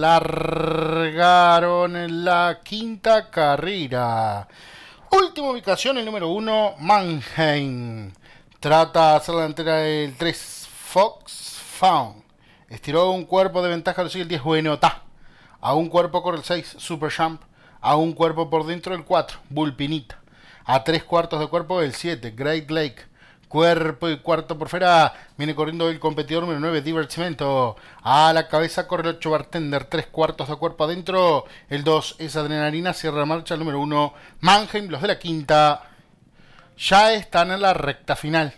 largaron en la quinta carrera. Última ubicación, el número 1, Mannheim. Trata de hacer la delantera del 3, Fox Found. Estiró un cuerpo de ventaja, lo sigue el 10, Buenota. A un cuerpo con el 6, Super Jump. A un cuerpo por dentro el 4, Bulpinita. A tres cuartos de cuerpo el 7, Great Lake. Cuerpo y cuarto por fuera. Viene corriendo el competidor número 9, Divertimento. A la cabeza corre el 8 Bartender. Tres cuartos de cuerpo adentro. El 2 es Adrenalina. Cierra marcha el número 1. Mannheim, los de la quinta. Ya están en la recta final.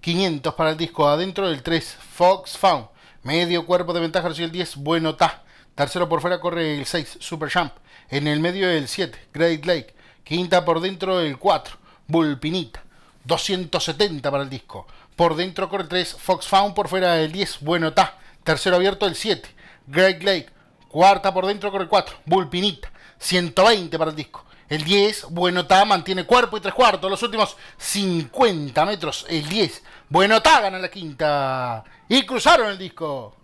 500 para el disco adentro. El 3, Fox Found. Medio cuerpo de ventaja recibe el 10, Bueno está. Tercero por fuera corre el 6, Super Jump. En el medio el 7, Great Lake. Quinta por dentro el 4, Bulpinita. 270 para el disco. Por dentro corre 3, Fox Found por fuera del 10, bueno está. Tercero abierto el 7, Great Lake. Cuarta por dentro corre 4, Bulpinita. 120 para el disco. El 10, Buenotá mantiene cuerpo y tres cuartos. Los últimos 50 metros, el 10. Buenotá gana la quinta. Y cruzaron el disco.